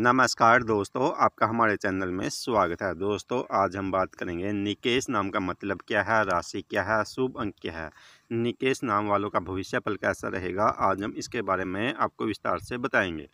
नमस्कार दोस्तों आपका हमारे चैनल में स्वागत है दोस्तों आज हम बात करेंगे निकेश नाम का मतलब क्या है राशि क्या है शुभ अंक क्या है निकेश नाम वालों का भविष्य पल कैसा रहेगा आज हम इसके बारे में आपको विस्तार से बताएंगे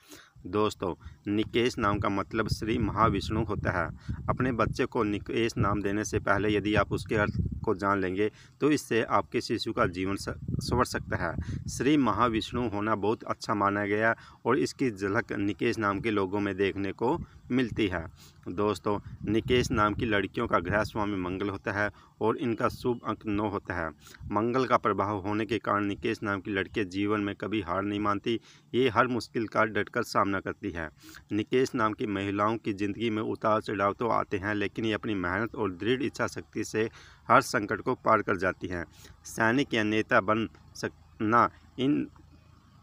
दोस्तों निकेश नाम का मतलब श्री महाविष्णु होता है अपने बच्चे को निकेश नाम देने से पहले यदि आप उसके अर्थ को जान लेंगे तो इससे आपके शिशु का जीवन संवर सकता है श्री महाविष्णु होना बहुत अच्छा माना गया और इसकी झलक निकेश नाम के लोगों में देखने को मिलती है दोस्तों निकेश नाम की लड़कियों का गृह स्वामी मंगल होता है और इनका शुभ अंक नौ होता है मंगल का प्रभाव होने के कारण निकेश नाम की लड़के जीवन में कभी हार नहीं मानती ये हर मुश्किल का डटकर सामना सामना करती है निकेश नाम की महिलाओं की ज़िंदगी में उतार चढ़ाव तो आते हैं लेकिन ये अपनी मेहनत और दृढ़ इच्छा शक्ति से हर संकट को पार कर जाती हैं सैनिक या नेता बन सकना इन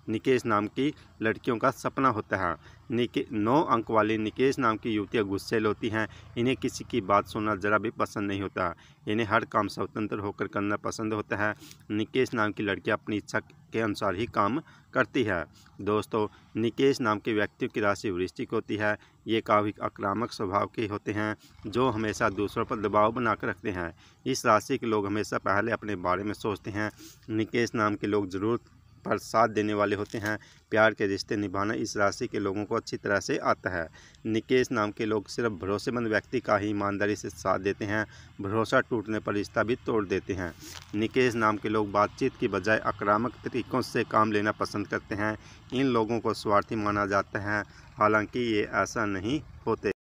निकेश नाम की लड़कियों का सपना होता है निके नौ अंक वाली निकेश नाम की युवतियाँ गुस्सेल होती हैं इन्हें किसी की बात सुनना ज़रा भी पसंद नहीं होता इन्हें हर काम स्वतंत्र होकर करना पसंद होता है निकेश नाम की लड़कियाँ अपनी इच्छा के अनुसार ही काम करती है दोस्तों निकेश नाम के व्यक्तियों की राशि वृश्चिक होती है ये काफ़ी आक्रामक स्वभाव के होते हैं जो हमेशा दूसरों पर दबाव बनाकर रखते हैं इस राशि के लोग हमेशा पहले अपने बारे में सोचते हैं निकेश नाम के लोग ज़रूर पर साथ देने वाले होते हैं प्यार के रिश्ते निभाना इस राशि के लोगों को अच्छी तरह से आता है निकेश नाम के लोग सिर्फ भरोसेमंद व्यक्ति का ही ईमानदारी से साथ देते हैं भरोसा टूटने पर रिश्ता भी तोड़ देते हैं निकेश नाम के लोग बातचीत की बजाय आक्रामक तरीक़ों से काम लेना पसंद करते हैं इन लोगों को स्वार्थी माना जाता है हालांकि ये ऐसा नहीं होते